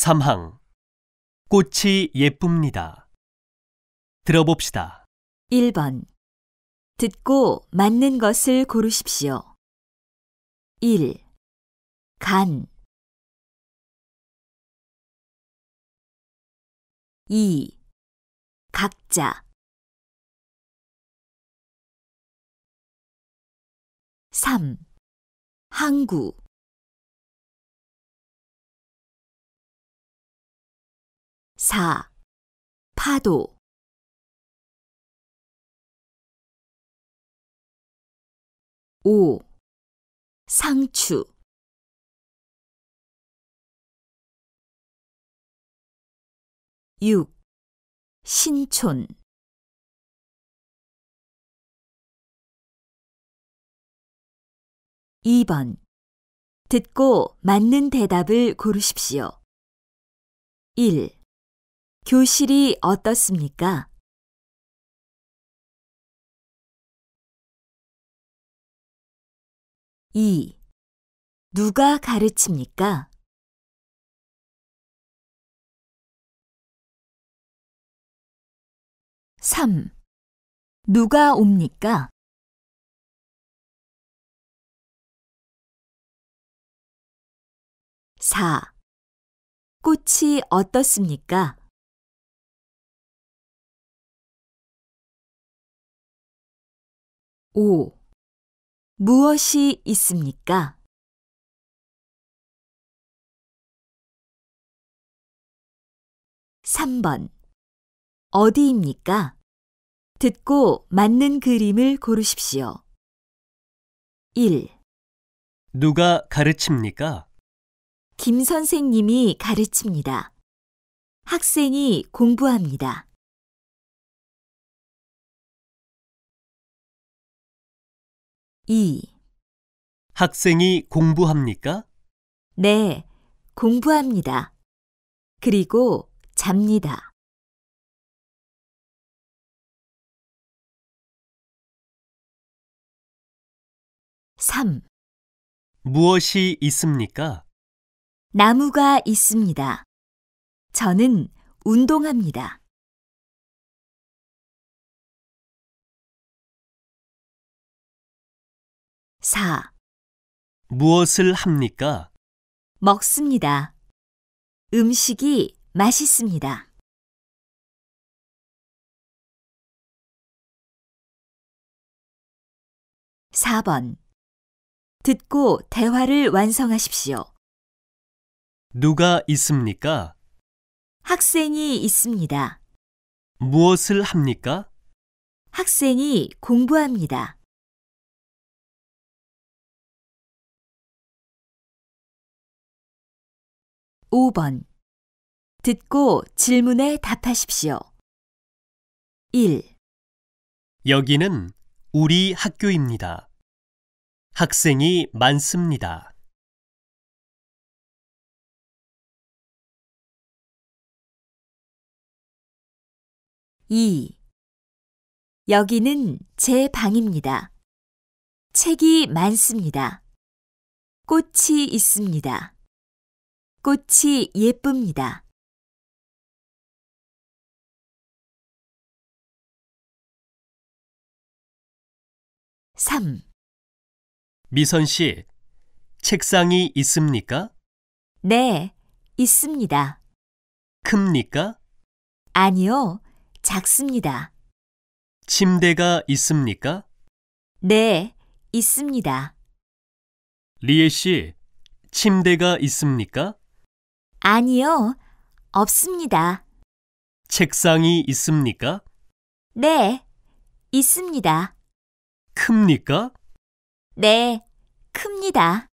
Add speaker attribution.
Speaker 1: 3항 꽃이 예쁩니다. 들어봅시다. 1번 듣고 맞는 것을 고르십시오. 1. 간 2. 각자 3. 항구 4. 파도 5. 상추 6. 신촌 2번 듣고 맞는 대답을 고르십시오. 1. 교실이 어떻습니까? 2. 누가 가르칩니까? 3. 누가 옵니까? 4. 꽃이 어떻습니까? 5. 무엇이 있습니까? (3번) 어디입니까? 듣고 맞는 그림을 고르십시오. 1.
Speaker 2: 누가 가르칩니까?
Speaker 1: 김 선생님이 가르칩니다. 학생이 공부합니다. 2. 학생이 공부합니까? 네, 공부합니다. 그리고 잡니다. 3. 무엇이 있습니까? 나무가 있습니다. 저는 운동합니다. 4. 무엇을 합니까? 먹습니다. 음식이 맛있습니다. (4번) 듣고 대화를 완성하십시오.
Speaker 2: 누가 있습니까?
Speaker 1: 학생이 있습니다. 무엇을 합니까? 학생이 공부합니다. 5번 듣고 질문에 답하십시오. 1. 여기는 우리 학교입니다. 학생이 많습니다. 2. 여기는 제 방입니다. 책이 많습니다. 꽃이 있습니다. 꽃이 예쁩니다. 3. 미선 씨, 책상이
Speaker 2: 있습니까? 네, 있습니다. 큽니까?
Speaker 1: 아니요, 작습니다.
Speaker 2: 침대가 있습니까?
Speaker 1: 네, 있습니다.
Speaker 2: 리에 씨, 침대가 있습니까?
Speaker 1: 아니요, 없습니다.
Speaker 2: 책상이 있습니까?
Speaker 1: 네, 있습니다. 큽니까? 네, 큽니다.